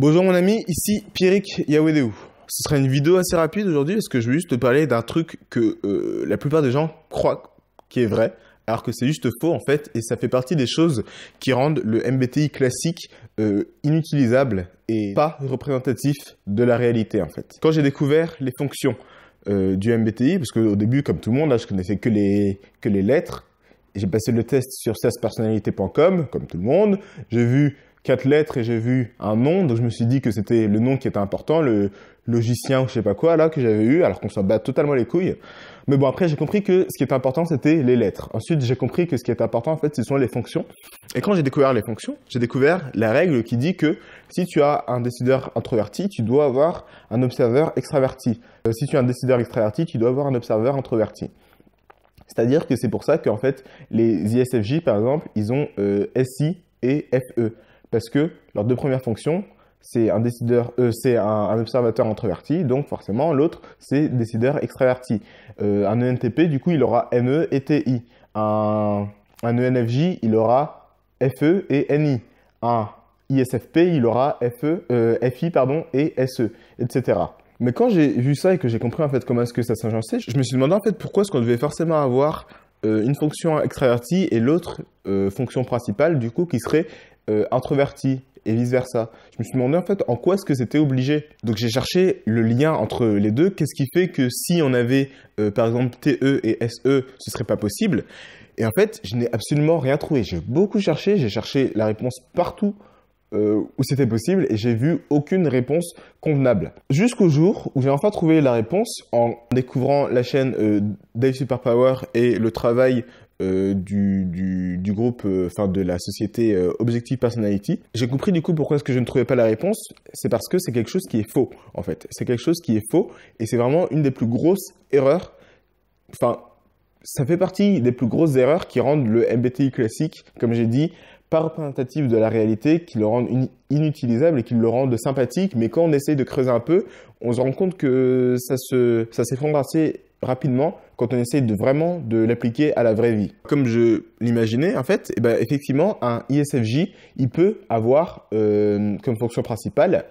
Bonjour mon ami, ici Pierrick Yawedeou. Ce sera une vidéo assez rapide aujourd'hui parce que je veux juste te parler d'un truc que euh, la plupart des gens croient qui est vrai, alors que c'est juste faux en fait, et ça fait partie des choses qui rendent le MBTI classique euh, inutilisable et pas représentatif de la réalité en fait. Quand j'ai découvert les fonctions euh, du MBTI, parce qu'au début, comme tout le monde, là, je connaissais que les, que les lettres, j'ai passé le test sur saspersonnalité.com, comme tout le monde, j'ai vu quatre lettres et j'ai vu un nom, donc je me suis dit que c'était le nom qui était important, le logicien ou je sais pas quoi là que j'avais eu, alors qu'on s'en bat totalement les couilles. Mais bon après j'ai compris que ce qui était important c'était les lettres. Ensuite j'ai compris que ce qui était important en fait ce sont les fonctions. Et quand j'ai découvert les fonctions, j'ai découvert la règle qui dit que si tu as un décideur introverti, tu dois avoir un observeur extraverti. Euh, si tu as un décideur extraverti, tu dois avoir un observeur introverti. C'est-à-dire que c'est pour ça qu'en fait, les ISFJ, par exemple, ils ont euh, SI et FE parce que leurs deux premières fonctions, c'est un décideur, euh, un, observateur introverti, donc forcément l'autre c'est décideur extraverti. Euh, un ENTP, du coup, il aura ME et TI. Un, ENFJ, il aura FE et NI. Un ISFP, il aura FE, euh, FI pardon, et SE, etc. Mais quand j'ai vu ça et que j'ai compris en fait comment est-ce que ça s'agençait, je me suis demandé en fait pourquoi est-ce qu'on devait forcément avoir une fonction extravertie et l'autre fonction principale du coup qui serait euh, introverti et vice-versa. Je me suis demandé en fait en quoi est-ce que c'était obligé. Donc j'ai cherché le lien entre les deux. Qu'est-ce qui fait que si on avait euh, par exemple TE et SE, ce serait pas possible Et en fait, je n'ai absolument rien trouvé. J'ai beaucoup cherché, j'ai cherché la réponse partout euh, où c'était possible et j'ai vu aucune réponse convenable. Jusqu'au jour où j'ai enfin trouvé la réponse en découvrant la chaîne euh, Dave Superpower et le travail euh, du, du, du, groupe, euh, enfin de la société Objective Personality. J'ai compris du coup pourquoi est-ce que je ne trouvais pas la réponse. C'est parce que c'est quelque chose qui est faux en fait. C'est quelque chose qui est faux et c'est vraiment une des plus grosses erreurs, enfin ça fait partie des plus grosses erreurs qui rendent le MBTI classique, comme j'ai dit, pas représentatif de la réalité, qui le rendent inutilisable et qui le rendent sympathique. Mais quand on essaye de creuser un peu, on se rend compte que ça se, ça s'effondre assez rapidement quand on essaye de vraiment de l'appliquer à la vraie vie. Comme je l'imaginais, en fait, eh ben, effectivement, un ISFJ, il peut avoir euh, comme fonction principale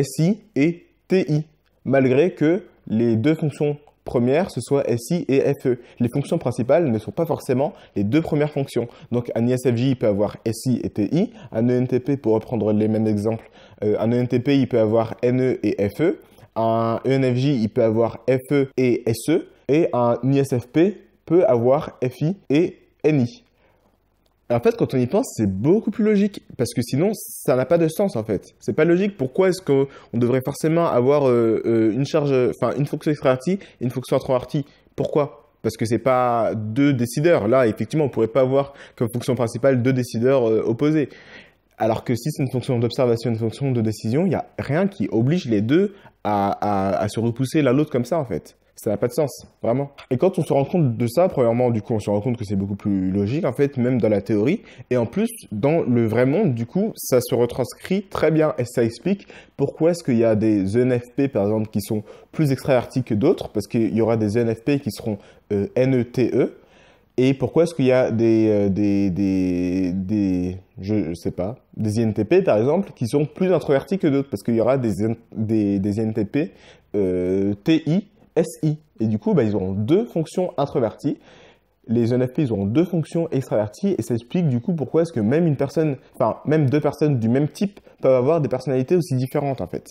SI et TI, malgré que les deux fonctions Première, ce soit SI et FE. Les fonctions principales ne sont pas forcément les deux premières fonctions. Donc un ISFJ, peut avoir SI et TI. Un ENTP, pour reprendre les mêmes exemples, euh, un ENTP, il peut avoir NE et FE. Un ENFJ, il peut avoir FE et SE. Et un ISFP peut avoir FI et NI en fait, quand on y pense, c'est beaucoup plus logique parce que sinon, ça n'a pas de sens en fait. C'est pas logique. Pourquoi est-ce qu'on devrait forcément avoir euh, euh, une charge, enfin une fonction et une fonction intro-artie Pourquoi Parce que c'est pas deux décideurs. Là, effectivement, on pourrait pas avoir comme fonction principale deux décideurs euh, opposés. Alors que si c'est une fonction d'observation, une fonction de décision, il n'y a rien qui oblige les deux à, à se repousser l'un l'autre comme ça en fait. Ça n'a pas de sens, vraiment. Et quand on se rend compte de ça, premièrement, du coup, on se rend compte que c'est beaucoup plus logique, en fait, même dans la théorie. Et en plus, dans le vrai monde, du coup, ça se retranscrit très bien et ça explique pourquoi est-ce qu'il y a des ENFP, par exemple, qui sont plus extravertis que d'autres, parce qu'il y aura des ENFP qui seront euh, e t NETE, et pourquoi est-ce qu'il y a des, euh, des, des, je, sais pas, des INTP par exemple, qui sont plus introvertis que d'autres Parce qu'il y aura des, des, des INTP euh, TI SI. Et du coup, bah, ils auront deux fonctions introverties. Les ENFP, auront deux fonctions extraverties. Et ça explique du coup pourquoi est-ce que même une personne, enfin, même deux personnes du même type peuvent avoir des personnalités aussi différentes en fait.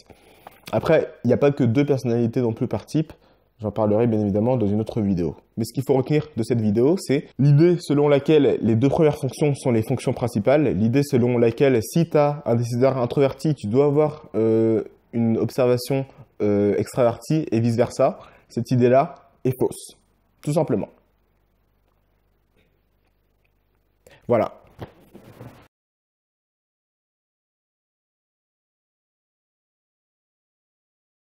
Après, il n'y a pas que deux personnalités non plus par type. J'en parlerai bien évidemment dans une autre vidéo. Mais ce qu'il faut retenir de cette vidéo, c'est l'idée selon laquelle les deux premières fonctions sont les fonctions principales, l'idée selon laquelle si tu as un décideur introverti, tu dois avoir euh, une observation euh, extravertie et vice-versa, cette idée-là est fausse, tout simplement. Voilà.